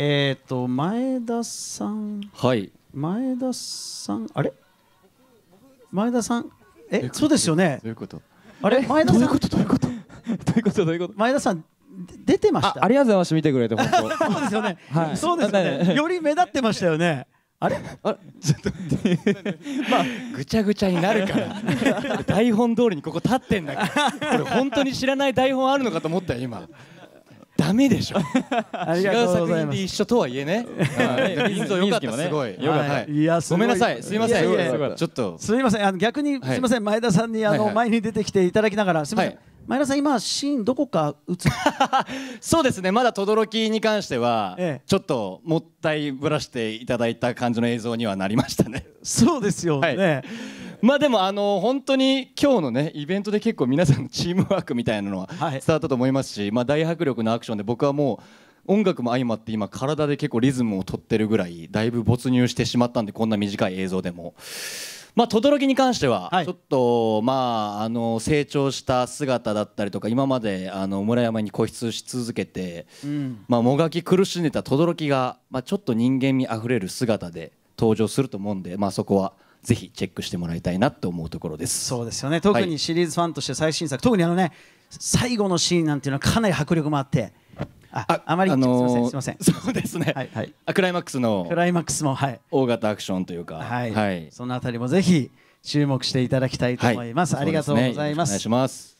えっ、ー、と前田さん、はい、前田さん、あれ前田さん、え、そうですよね。どういうこと？あれ前田さん、どういうこと？どういうこと？どういうこと？どういうこと？前田さん。出てましたあ。ありがとうございます。見てくれて本当。そうですよね。はい。そうですよね。より目立ってましたよね。あれあちょっと まあぐちゃぐちゃになるから 台本通りにここ立ってんだからこれ本当に知らない台本あるのかと思ったよ今ダメでしょ うあ違う作品で一緒とはいえね 人相良かったすごい、はい、いやごめんなさいすみませんちょっとすみませんあの逆にすみません前田さんにあの前に出てきていただきながらすみません前田さん今シーンどこか映 そうですねまだ轟に関しては、ええ、ちょっともったいぶらしていただいた感じの映像にはなりましたねそうですよね、はい、まあでもあの本当に今日のねイベントで結構皆さんのチームワークみたいなのは伝わったと思いますし、まあ大迫力のアクションで僕はもう音楽も相まって今体で結構リズムを取ってるぐらいだいぶ没入してしまったんでこんな短い映像でも。まあ、轟に関しては、ちょっと、まあ、あの成長した姿だったりとか今まであの村山に固執し続けて、まあ、もがき苦しんでた轟が、まあ、ちょっと人間味あふれる姿で登場すると思うんで、まあ、そこはぜひチェックしてもらいたいなと思うところですそうですよね特にシリーズファンとして最新作、はい、特にあのね最後のシーンなんていうのはかなり迫力もあってあああまり、あのー、すみませんそうですね、はいはい、あクライマックスのクライマックスも、はい、大型アクションというか、はい、はい、そのあたりもぜひ注目していただきたいと思います、はい、ありがとうございます、ね、お願いします